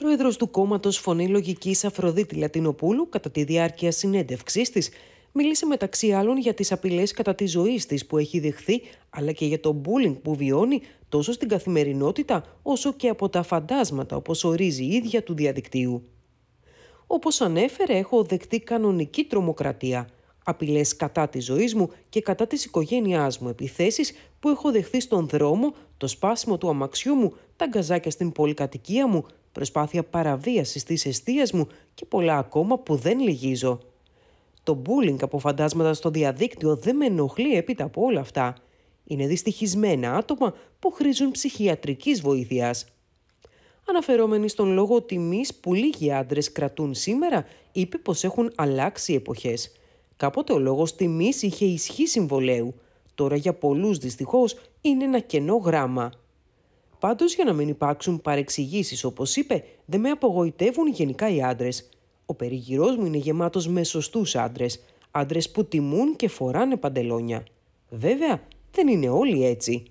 Πρόεδρος του κόμματος Φωνή Λογικής Αφροδίτη Λατινοπούλου, κατά τη διάρκεια συνέντευξής της, μίλησε μεταξύ άλλων για τις απειλές κατά της ζωής της που έχει δεχθεί, αλλά και για το μπούλινγκ που βιώνει τόσο στην καθημερινότητα, όσο και από τα φαντάσματα, όπως ορίζει η ίδια του διαδικτύου. Όπως ανέφερε, έχω δεχτεί κανονική τρομοκρατία. Απειλές κατά της ζωής μου και κατά της οικογένειάς μου, επιθέσεις που έχω δεχθεί στον δρόμο, το σπάσιμο του αμαξιού μου, τα γκαζάκια στην πολυκατοικία μου, προσπάθεια παραβίασης της αιστείας μου και πολλά ακόμα που δεν λυγίζω. Το bullying από φαντάσματα στο διαδίκτυο δεν με ενοχλεί έπειτα από όλα αυτά. Είναι δυστυχισμένα άτομα που χρήζουν ψυχιατρικής βοηθεία. Αναφερόμενοι στον λόγο τιμής που λίγοι άντρες κρατούν σήμερα, είπε πως έχουν αλλάξει εποχές – Κάποτε ο λόγος τιμής είχε ισχύ συμβολέου, τώρα για πολλούς δυστυχώς είναι ένα κενό γράμμα. Πάντως για να μην υπάρξουν παρεξηγήσεις όπως είπε, δεν με απογοητεύουν γενικά οι άντρες. Ο περιγυρός μου είναι γεμάτος με σωστούς άντρες, άντρες που τιμούν και φοράνε παντελόνια. Βέβαια, δεν είναι όλοι έτσι.